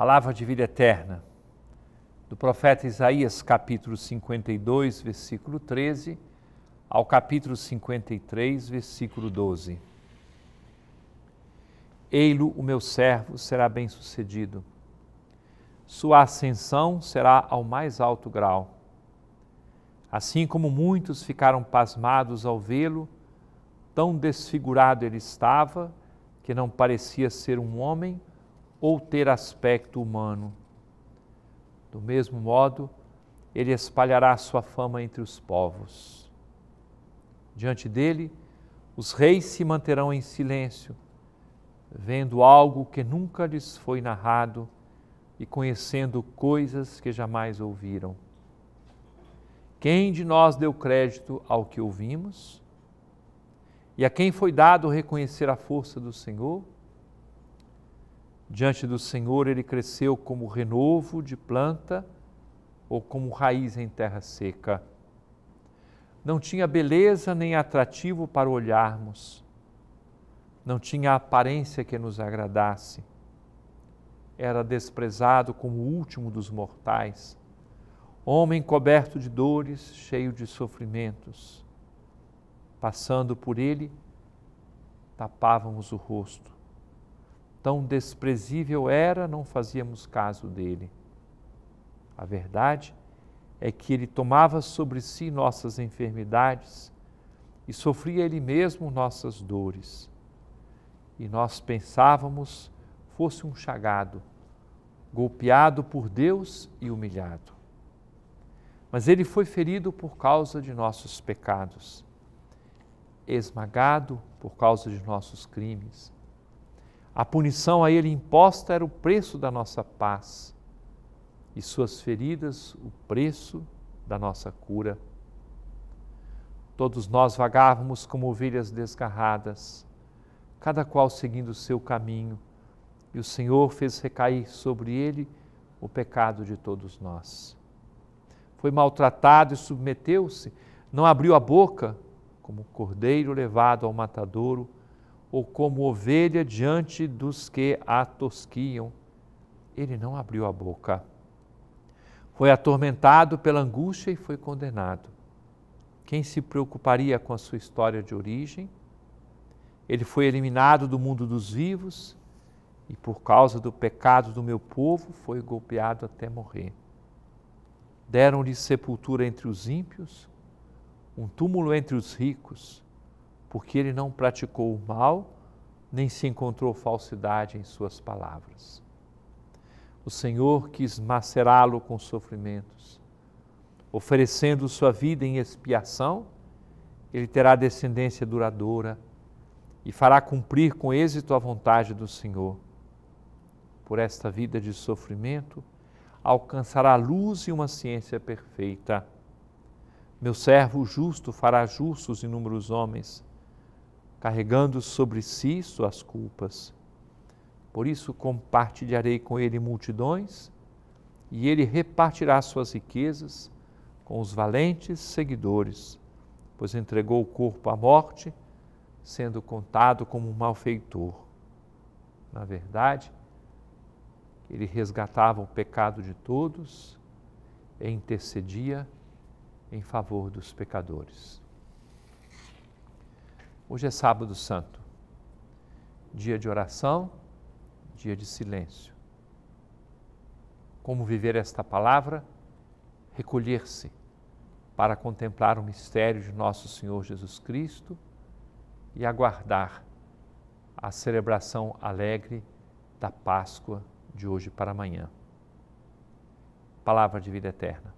Palavra de vida eterna, do profeta Isaías, capítulo 52, versículo 13, ao capítulo 53, versículo 12. Ei-lo, o meu servo, será bem-sucedido. Sua ascensão será ao mais alto grau. Assim como muitos ficaram pasmados ao vê-lo, tão desfigurado ele estava, que não parecia ser um homem, ou ter aspecto humano. Do mesmo modo, ele espalhará sua fama entre os povos. Diante dele, os reis se manterão em silêncio, vendo algo que nunca lhes foi narrado e conhecendo coisas que jamais ouviram. Quem de nós deu crédito ao que ouvimos? E a quem foi dado reconhecer a força do Senhor? Diante do Senhor, ele cresceu como renovo de planta ou como raiz em terra seca. Não tinha beleza nem atrativo para olharmos, não tinha aparência que nos agradasse. Era desprezado como o último dos mortais, homem coberto de dores, cheio de sofrimentos. Passando por ele, tapávamos o rosto Tão desprezível era, não fazíamos caso dele. A verdade é que ele tomava sobre si nossas enfermidades e sofria ele mesmo nossas dores. E nós pensávamos fosse um chagado, golpeado por Deus e humilhado. Mas ele foi ferido por causa de nossos pecados, esmagado por causa de nossos crimes a punição a ele imposta era o preço da nossa paz e suas feridas o preço da nossa cura. Todos nós vagávamos como ovelhas desgarradas, cada qual seguindo o seu caminho, e o Senhor fez recair sobre ele o pecado de todos nós. Foi maltratado e submeteu-se, não abriu a boca, como o cordeiro levado ao matadouro ou como ovelha diante dos que a tosquiam. Ele não abriu a boca. Foi atormentado pela angústia e foi condenado. Quem se preocuparia com a sua história de origem? Ele foi eliminado do mundo dos vivos e, por causa do pecado do meu povo, foi golpeado até morrer. Deram-lhe sepultura entre os ímpios, um túmulo entre os ricos porque ele não praticou o mal, nem se encontrou falsidade em suas palavras. O Senhor quis macerá-lo com sofrimentos. Oferecendo sua vida em expiação, ele terá descendência duradoura e fará cumprir com êxito a vontade do Senhor. Por esta vida de sofrimento, alcançará luz e uma ciência perfeita. Meu servo justo fará justos inúmeros homens carregando sobre si suas culpas. Por isso compartilharei com ele multidões, e ele repartirá suas riquezas com os valentes seguidores, pois entregou o corpo à morte, sendo contado como um malfeitor. Na verdade, ele resgatava o pecado de todos e intercedia em favor dos pecadores. Hoje é Sábado Santo, dia de oração, dia de silêncio. Como viver esta palavra? Recolher-se para contemplar o mistério de nosso Senhor Jesus Cristo e aguardar a celebração alegre da Páscoa de hoje para amanhã. Palavra de vida eterna.